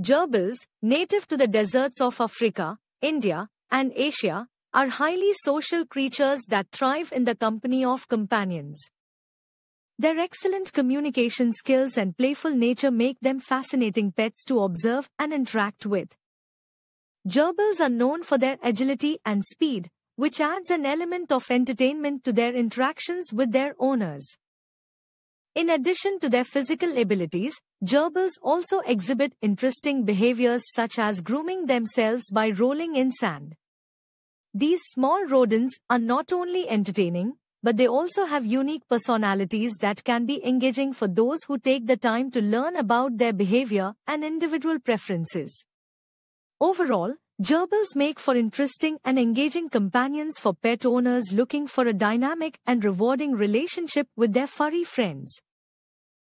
Gerbils, native to the deserts of Africa, India, and Asia, are highly social creatures that thrive in the company of companions. Their excellent communication skills and playful nature make them fascinating pets to observe and interact with. Gerbils are known for their agility and speed, which adds an element of entertainment to their interactions with their owners. In addition to their physical abilities, gerbils also exhibit interesting behaviors such as grooming themselves by rolling in sand. These small rodents are not only entertaining, but they also have unique personalities that can be engaging for those who take the time to learn about their behavior and individual preferences. Overall, gerbils make for interesting and engaging companions for pet owners looking for a dynamic and rewarding relationship with their furry friends.